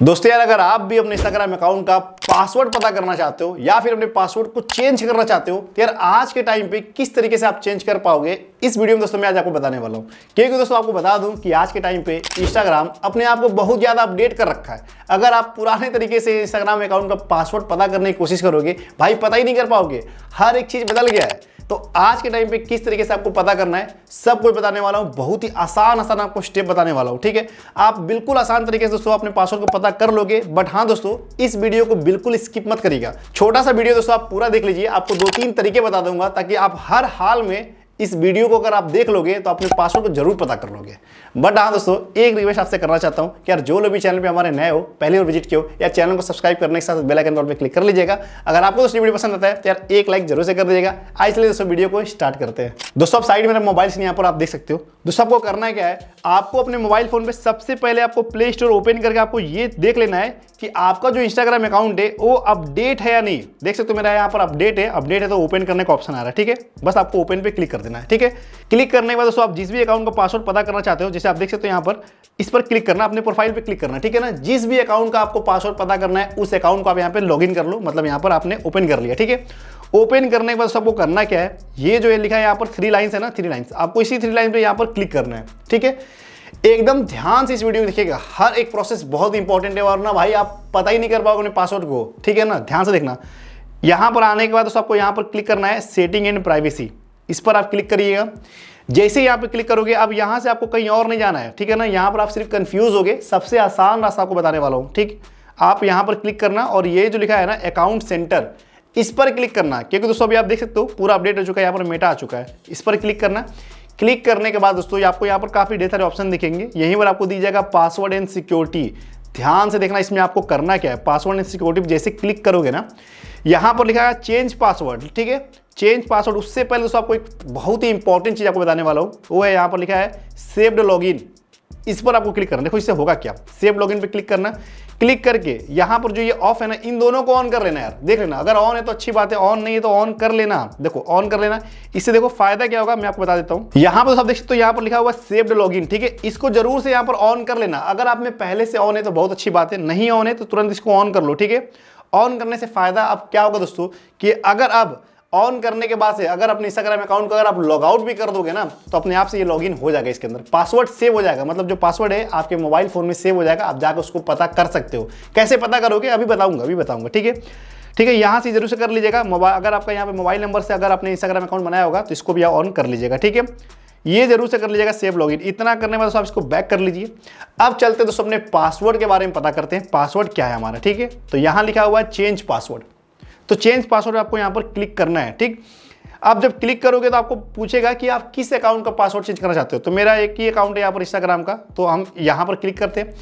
दोस्तों यार अगर आप भी अपने इंस्टाग्राम अकाउंट का पासवर्ड पता करना चाहते हो या फिर अपने पासवर्ड को चेंज करना चाहते हो तो यार आज के टाइम पे किस तरीके से आप चेंज कर पाओगे इस वीडियो में दोस्तों मैं आज आपको बताने वाला हूँ क्योंकि दोस्तों आपको बता दूं कि आज के टाइम पे इंस्टाग्राम अपने आप को बहुत ज़्यादा अपडेट कर रखा है अगर आप पुराने तरीके से इंस्टाग्राम अकाउंट का पासवर्ड पता करने की कोशिश करोगे भाई पता ही नहीं कर पाओगे हर एक चीज़ बदल गया है तो आज के टाइम पे किस तरीके से आपको पता करना है सब कुछ बताने वाला हूँ बहुत ही आसान आसान आपको स्टेप बताने वाला हूँ ठीक है आप बिल्कुल आसान तरीके से दोस्तों अपने पासवर्ड को पता कर लोगे बट हाँ दोस्तों इस वीडियो को बिल्कुल स्किप मत करिएगा छोटा सा वीडियो दोस्तों आप पूरा देख लीजिए आपको दो तीन तरीके बता दूंगा ताकि आप हर हाल में इस वीडियो को अगर आप देख लोगे तो अपने पासवर्ड को जरूर पता कर लोगे बट हाँ दोस्तों एक रिक्वेस्ट आपसे करना चाहता हूँ कि यार जो लोग भी चैनल पे हमारे नए हो पहले और विजिट किए हो यार चैनल को सब्सक्राइब करने के साथ बेल आइकन पर क्लिक कर लीजिएगा अगर आपको दोस्तों वीडियो पसंद आता है तो यार एक लाइक जरूर से कर दीजिएगा आज चलिए दोस्तों वीडियो को स्टार्ट करते हैं दोस्तों आप साइड मेरा मोबाइल से यहाँ पर आप देख सकते हो दोस्तों आपको करना क्या है आपको अपने मोबाइल फोन पर सबसे पहले आपको प्ले स्टोर ओपन करके आपको ये देख लेना है कि आपका जो इंस्टाग्राम अकाउंट है वो अपडेट है या नहीं देख सकते हो मेरा यहाँ पर अपडेट है अपडेट है तो ओपन करने का ऑप्शन आ रहा है ठीक है बस आपको ओपन पे क्लिक कर देना है ठीक है क्लिक करने के बाद दोस्तों आप जिस भी अकाउंट का पासवर्ड पता करना चाहते हो जैसे आप देख सकते हो यहाँ पर इस पर क्लिक करना अपने प्रोफाइल पर क्लिक करना ठीक है ना जिस भी अकाउंट का आपको पासवर्ड पता करना है उस अकाउंट को आप यहाँ पर लॉग कर लो मतलब यहाँ पर आपने ओपन कर लिया ठीक है ओपन करने के बाद सबको करना क्या है ये जो है लिखा है यहाँ पर थ्री लाइन्स है ना थ्री लाइन्स आपको इसी थ्री लाइन पर यहाँ पर क्लिक करना है ठीक है एकदम ध्यान से इस वीडियो को देखिएगा हर एक प्रोसेस बहुत इंपॉर्टेंट है वरना भाई आप पता ही नहीं कर पाओगे अपने पासवर्ड को ठीक है ना ध्यान से देखना यहां पर आने के बाद दोस्तों आपको यहां पर क्लिक करना है सेटिंग एंड प्राइवेसी इस पर आप क्लिक करिएगा जैसे ही यहाँ पे क्लिक करोगे अब यहाँ से आपको कहीं और नहीं जाना है ठीक है ना यहाँ पर आप सिर्फ कंफ्यूज हो गए सबसे आसान रास्ता आपको बताने वाला हूँ ठीक आप यहाँ पर क्लिक करना और ये जो लिखा है ना अकाउंट सेंटर इस पर क्लिक करना क्योंकि दोस्तों अभी आप देख सकते हो पूरा अपडेट हो चुका है यहाँ पर मेटा आ चुका है इस पर क्लिक करना क्लिक करने के बाद दोस्तों आपको यहाँ पर काफ़ी ढेर सारे ऑप्शन दिखेंगे यहीं पर आपको दी जाएगा पासवर्ड एंड सिक्योरिटी ध्यान से देखना इसमें आपको करना क्या है पासवर्ड एंड सिक्योरिटी जैसे क्लिक करोगे ना यहाँ पर लिखा है चेंज पासवर्ड ठीक है चेंज पासवर्ड उससे पहले दोस्तों आपको एक बहुत ही इंपॉर्टेंट चीज़ आपको बताने वाला हूँ वो है यहाँ पर लिखा है सेव्ड लॉग इस पर आपको क्लिक करना देखो इससे होगा क्या सेव लॉगिन पे क्लिक करना क्लिक करके यहां पर जो ये ऑफ है ना इन दोनों को ऑन कर लेना यार देख लेना अगर ऑन है तो अच्छी बात है ऑन नहीं है तो ऑन कर लेना देखो ऑन कर लेना इससे देखो फायदा क्या होगा मैं आपको बता देता हूं यहां पर आप देख सकते हो पर लिखा हुआ सेव्ड इन ठीक है इसको जरूर से यहां पर ऑन कर लेना अगर आप में पहले से ऑन है तो बहुत अच्छी बात है नहीं ऑन है तो तुरंत इसको ऑन कर लो ठीक है ऑन करने से फायदा अब क्या होगा दोस्तों कि अगर आप ऑन करने के बाद से अगर अपने इंस्टाग्राम अकाउंट को अगर आप लॉग आउट भी कर दोगे ना तो अपने आप से ये लॉग इन हो जाएगा इसके अंदर पासवर्ड सेव हो जाएगा मतलब जो पासवर्ड है आपके मोबाइल फोन में सेव हो जाएगा आप जाकर उसको पता कर सकते हो कैसे पता करोगे अभी बताऊंगा अभी बताऊंगा ठीक है ठीक है यहाँ से जरूर से कर लीजिएगा मोबाइल अगर आपका यहाँ पे मोबाइल नंबर से अगर आपने इंस्टाग्राम अकाउंट बनाया होगा तो इसको भी ऑन कर लीजिएगा ठीक है ये जरूर से कर लीजिएगा सेव लॉगिन इतना करने में तो आप इसको बैक कर लीजिए अब चलते दोस्तों अपने पासवर्ड के बारे में पता करते हैं पासवर्ड क्या है हमारा ठीक है तो यहाँ लिखा हुआ है चेंज पासवर्ड तो चेंज पासवर्ड आपको यहां पर क्लिक करना है ठीक आप जब क्लिक करोगे तो आपको पूछेगा कि आप किस अकाउंट का पासवर्ड चेंज करना चाहते हो तो मेरा एक ही अकाउंट है यहाँ पर इंस्टाग्राम का तो हम यहाँ पर क्लिक करते हैं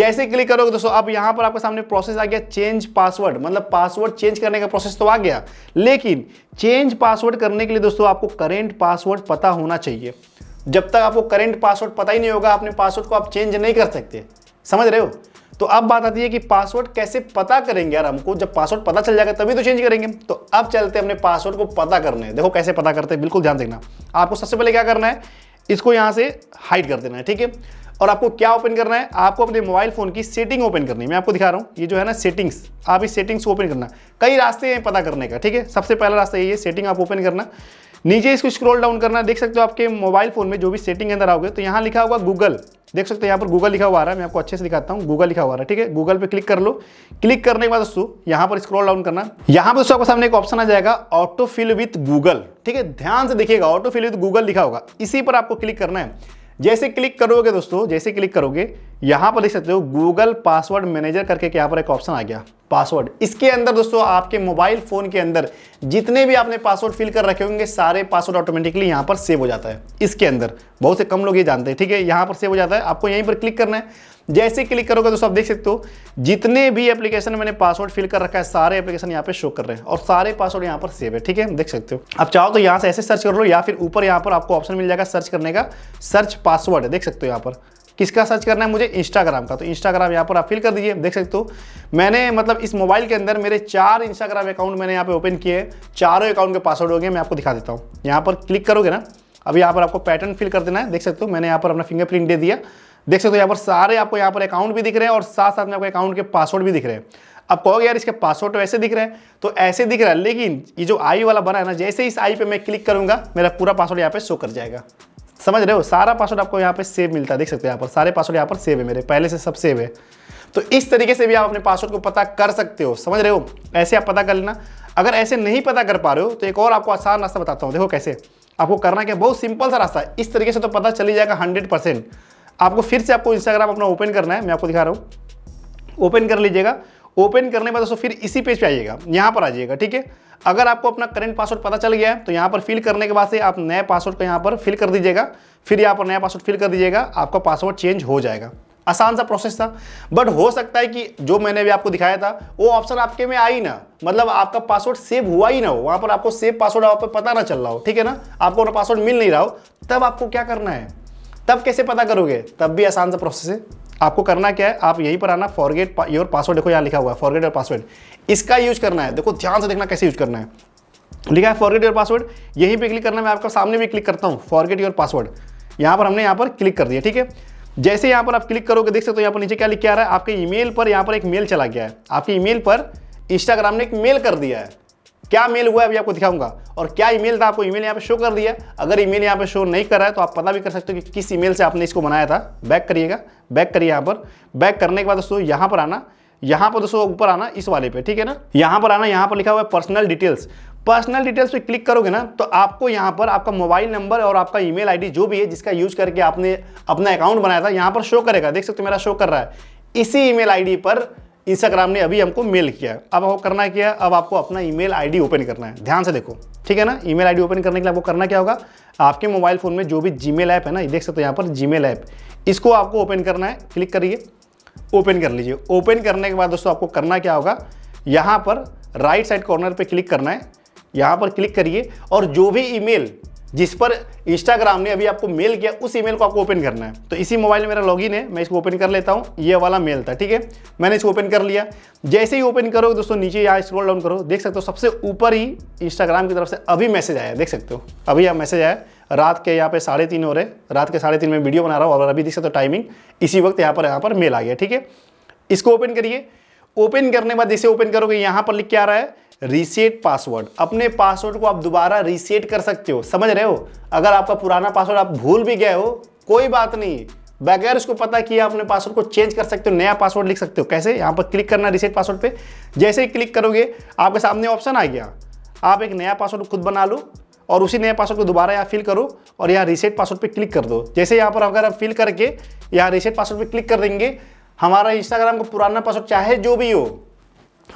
जैसे क्लिक करोगे दोस्तों अब यहाँ पर आपके सामने प्रोसेस आ गया चेंज पासवर्ड मतलब पासवर्ड चेंज करने का प्रोसेस तो आ गया लेकिन चेंज पासवर्ड करने के लिए दोस्तों आपको करेंट पासवर्ड पता होना चाहिए जब तक आपको करेंट पासवर्ड पता ही नहीं होगा अपने पासवर्ड को आप चेंज नहीं कर सकते समझ रहे हो तो अब बात आती है कि पासवर्ड कैसे पता करेंगे यार हमको जब पासवर्ड पता चल जाएगा तभी तो चेंज करेंगे तो अब चलते हैं अपने पासवर्ड को पता करने देखो कैसे पता करते हैं बिल्कुल ध्यान देखना आपको सबसे पहले क्या करना है इसको यहाँ से हाइड कर देना है ठीक है और आपको क्या ओपन करना है आपको अपने मोबाइल फ़ोन की सेटिंग ओपन करनी है मैं आपको दिखा रहा हूँ ये जो है ना सेटिंग्स आप इस सेटिंग्स को ओपन करना कई रास्ते हैं पता करने का ठीक है सबसे पहला रास्ता ये है सेटिंग आप ओपन करना नीचे इसको स्क्रॉल डाउन करना देख सकते हो आपके मोबाइल फोन में जो भी सेटिंग अंदर आओगे तो यहाँ लिखा होगा गूगल देख सकते हो यहाँ पर गूगल लिखा हुआ आ रहा है मैं आपको अच्छे से दिखाता हूँ गूगल लिखा हुआ रहा है ठीक है गूगल पे क्लिक कर लो क्लिक करने के बाद दोस्तों यहाँ पर स्क्रॉल डाउन करना यहाँ पर दोस्तों आपके सामने एक ऑप्शन आ जाएगा ऑटो फिल विथ गूगल ठीक है ध्यान से देखिएगा ऑटो फिल विथ गूगल लिखा होगा इसी पर आपको क्लिक करना है जैसे क्लिक करोगे दोस्तों जैसे क्लिक करोगे यहाँ पर देख सकते हो गूगल पासवर्ड मैनेजर करके यहाँ पर एक ऑप्शन आ गया पासवर्ड इसके अंदर दोस्तों आपके मोबाइल फ़ोन के अंदर जितने भी आपने पासवर्ड फिल कर रखे होंगे सारे पासवर्ड ऑटोमेटिकली यहां पर सेव हो जाता है इसके अंदर बहुत से कम लोग ये जानते हैं ठीक है यहां पर सेव हो जाता है आपको यहीं पर क्लिक करना है जैसे क्लिक करोगे दोस्तों आप देख सकते हो जितने भी एप्लीकेशन मैंने पासवर्ड फिल कर रखा है सारे एप्लीकेशन यहाँ पे शो कर रहे हैं और सारे पासवर्ड यहाँ पर सेव है ठीक है देख सकते हो आप चाहो तो यहाँ से ऐसे सर्च कर लो या फिर ऊपर यहाँ पर आपको ऑप्शन मिल जाएगा सर्च करने का सर्च पासवर्ड देख सकते हो यहाँ पर किसका सर्च करना है मुझे इंस्टाग्राम का तो इंस्टाग्राम यहाँ पर आप फिल कर दीजिए देख सकते हो मैंने मतलब इस मोबाइल के अंदर मेरे चार इंस्टाग्राम अकाउंट मैंने यहाँ पे ओपन किए चारों अकाउंट के पासवर्ड हो गए मैं आपको दिखा देता हूँ यहाँ पर क्लिक करोगे ना अब यहाँ पर आपको पैटर्न फिल कर देना है देख सकते हो मैंने यहाँ पर अपना फिंगरप्रिंट दे दिया देख सकते हो यहाँ पर सारे आपको यहाँ पर अकाउंट भी दिख रहे हैं और साथ साथ में आपको अकाउंट के पासवर्ड भी दिख रहे हैं अब कहोगे यार इसके पासवर्ड तो ऐसे दिख रहे हैं तो ऐसे दिख रहा है लेकिन ये जो आई वाला बना है ना जैसे इस आई पे मैं क्लिक करूंगा मेरा पूरा पासवर्ड यहाँ पे शो कर जाएगा समझ रहे हो सारा पासवर्ड आपको यहाँ पे सेव मिलता है देख सकते हो यहाँ पर सारे पासवर्ड यहाँ पर सेव है मेरे पहले से सब सेव है तो इस तरीके से भी आप अपने पासवर्ड को पता कर सकते हो समझ रहे हो ऐसे आप पता कर लेना अगर ऐसे नहीं पता कर पा रहे हो तो एक और आपको आसान रास्ता बताता हूँ देखो कैसे आपको करना क्या बहुत सिंपल सा रास्ता है इस तरीके से तो पता चली जाएगा हंड्रेड परसेंट आपको फिर से आपको इंस्टाग्राम अपना ओपन करना है मैं आपको दिखा रहा हूँ ओपन कर लीजिएगा ओपन करने बाद दोस्तों फिर इसी पेज पे आइएगा यहाँ पर आ जाइएगा ठीक है अगर आपको अपना करंट पासवर्ड पता चल गया है तो यहाँ पर फिल करने के बाद से आप नए पासवर्ड को यहाँ पर फिल कर दीजिएगा फिर यहाँ पर नया पासवर्ड फिल कर दीजिएगा आपका पासवर्ड चेंज हो जाएगा आसान सा प्रोसेस था बट हो सकता है कि जो मैंने भी आपको दिखाया था वो ऑप्शन आपके में आई ना मतलब आपका पासवर्ड सेव हुआ ही ना हो वहाँ पर आपको सेव पासवर्ड आप पता ना चल रहा हो ठीक है ना आपको पासवर्ड मिल नहीं रहा हो तब आपको क्या करना है तब कैसे पता करोगे तब भी आसान सा प्रोसेस है आपको करना क्या है आप यहीं पर आना फॉरगेट योर पासवर्ड देखो यहाँ लिखा हुआ है फॉरगेट योर पासवर्ड इसका यूज करना है देखो ध्यान से देखना कैसे यूज करना है लिखा है फॉरगेट योर पासवर्ड यहीं पर क्लिक करना मैं आपका सामने भी क्लिक करता हूँ फॉरगेट योर पासवर्ड यहाँ पर हमने यहाँ पर क्लिक कर दिया ठीक है जैसे यहाँ पर आप क्लिक करोगे देख सकते हो तो यहाँ पर नीचे क्या लिख के आ रहा है आपके ईमेल पर यहाँ पर एक मेल चला गया है आपकी ईमेल पर इंस्टाग्राम ने एक मेल कर दिया है क्या मेल हुआ है अभी आपको दिखाऊंगा और क्या ईमेल था आपको ईमेल यहाँ पे शो कर दिया अगर ईमेल यहाँ पे शो नहीं कर रहा है तो आप पता भी कर सकते हो कि किस ईमेल से आपने इसको बनाया था बैक करिएगा बैक करिए यहाँ पर बैक करने के बाद दोस्तों यहाँ पर आना यहाँ पर दोस्तों ऊपर आना इस वाले पे ठीक है ना यहाँ पर आना यहाँ पर लिखा हुआ है पर्सनल डिटेल्स पर्सनल डिटेल्स पे क्लिक करोगे ना तो आपको यहाँ पर आपका मोबाइल नंबर और आपका ईमेल आईडी जो भी है जिसका यूज करके आपने अपना अकाउंट बनाया था यहाँ पर शो करेगा देख सकते हो मेरा शो कर रहा है इसी ईमेल आईडी पर इंस्टाग्राम ने अभी हमको मेल किया है अब आपको करना क्या है अब आपको अपना ईमेल आईडी ओपन करना है ध्यान से देखो ठीक है ना ईमेल आईडी ओपन करने के लिए आपको करना क्या होगा आपके मोबाइल फ़ोन में जो भी जी ऐप है ना देख सकते हो यहाँ पर जी ऐप इसको आपको ओपन करना है क्लिक करिए ओपन कर लीजिए ओपन करने के बाद दोस्तों आपको करना क्या होगा यहाँ पर राइट साइड कॉर्नर पर क्लिक करना है यहाँ पर क्लिक करिए और जो भी ईमेल जिस पर इंस्टाग्राम ने अभी आपको मेल किया उस ईमेल को आपको ओपन करना है तो इसी मोबाइल में मेरा लॉगिन है मैं इसको ओपन कर लेता हूँ ये वाला मेल था ठीक है मैंने इसको ओपन कर लिया जैसे ही ओपन करो दोस्तों नीचे यहाँ स्क्रॉल डाउन करो देख सकते हो सबसे ऊपर ही इंस्टाग्राम की तरफ से अभी मैसेज आया देख सकते हो अभी यहाँ मैसेज आया रात के यहाँ पे साढ़े तीन हो रहे रात के साढ़े तीन में वीडियो बना रहा हूँ और अभी देख सकते हो टाइमिंग इसी वक्त यहाँ पर यहाँ पर मेल आ गया ठीक है इसको ओपन करिए ओपन करने बाद जैसे ओपन करोगे यहाँ पर लिख के आ रहा है रीसेट पासवर्ड अपने पासवर्ड को आप दोबारा रीसेट कर सकते हो समझ रहे हो अगर आपका पुराना पासवर्ड आप भूल भी गए हो कोई बात नहीं बगैर उसको पता किया अपने पासवर्ड को चेंज कर सकते हो नया पासवर्ड लिख सकते हो कैसे यहाँ पर क्लिक करना रिसेट पासवर्ड पे जैसे ही क्लिक करोगे आपके सामने ऑप्शन आ गया आप एक नया पासवर्ड खुद बना लो और उसी नए पासवर्ड को दोबारा यहाँ फिल करो और यहाँ रिसेट पासवर्ड पे क्लिक कर दो जैसे यहाँ पर अगर आप फिल करके यहाँ रिसेट पासवर्ड पर क्लिक कर देंगे हमारा इंस्टाग्राम का पुराना पासवर्ड चाहे जो भी हो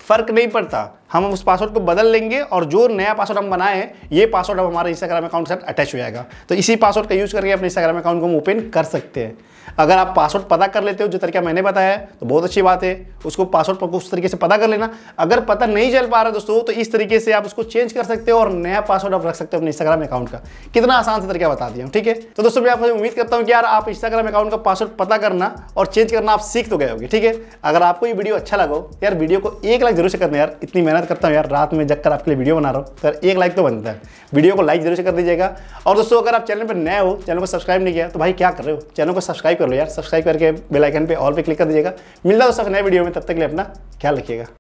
फर्क नहीं पड़ता हम उस पासवर्ड को बदल लेंगे और जो नया पासवर्ड हम बनाए हैं ये पासवर्ड अब हमारे इंस्टाग्राम अकाउंट के साथ अटैच हो जाएगा तो इसी पासवर्ड का यूज़ करके अपने इंस्टाग्राम अकाउंट को हम ओपन कर सकते हैं अगर आप पासवर्ड पता कर लेते हो जो तरीका मैंने बताया है तो बहुत अच्छी बात है उसको पासवर्ड पर उस तरीके से पता कर लेना अगर पता नहीं चल पा रहा दोस्तों तो इस तरीके से आप उसको चेंज कर सकते हो और नया पासवर्ड आप रख सकते हो अपने इंस्टाग्राम अकाउंट का कितना आसान से तरीका बता दिया ठीक है तो दोस्तों मैं आपसे उम्मीद करता हूँ कि यार आप इंस्टाग्राम अकाउंट का पासवर्ड पता करना और चेंज करना आप सीख तो गए होगी ठीक है अगर आपको ये वीडियो अच्छा लगा यार वीडियो को एक लाख जरूर से करना यार इतनी मेहनत मेहनत करता हूँ यार रात में जग कर आपके लिए वीडियो बना रहा हूँ तो यार एक लाइक तो बनता है वीडियो को लाइक जरूर से कर दीजिएगा और दोस्तों अगर आप चैनल पर नए हो चैनल को सब्सक्राइब नहीं किया तो भाई क्या कर रहे हो चैनल को सब्सक्राइब कर लो यार सब्सक्राइब करके बेलाइकन पर ऑल पर क्लिक कर दीजिएगा मिलना दोस्तों नए वीडियो में तब तक के लिए अपना ख्याल रखिएगा